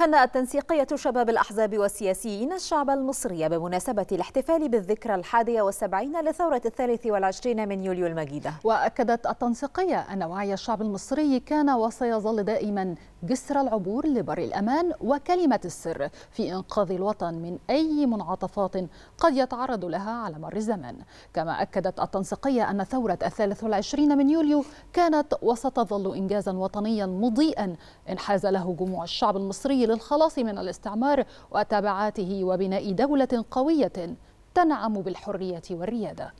هنأت تنسيقية شباب الأحزاب والسياسيين الشعب المصري بمناسبة الاحتفال بالذكرى الحادية والسبعين لثورة الثالث والعشرين من يوليو المجيدة وأكدت التنسيقية أن وعي الشعب المصري كان وسيظل دائما جسر العبور لبر الأمان وكلمة السر في إنقاذ الوطن من أي منعطفات قد يتعرض لها على مر الزمن كما أكدت التنسيقية أن ثورة الثالث والعشرين من يوليو كانت وستظل إنجازا وطنيا مضيئا انحاز له جموع الشعب المصري للخلاص من الاستعمار وتبعاته وبناء دولة قوية تنعم بالحرية والريادة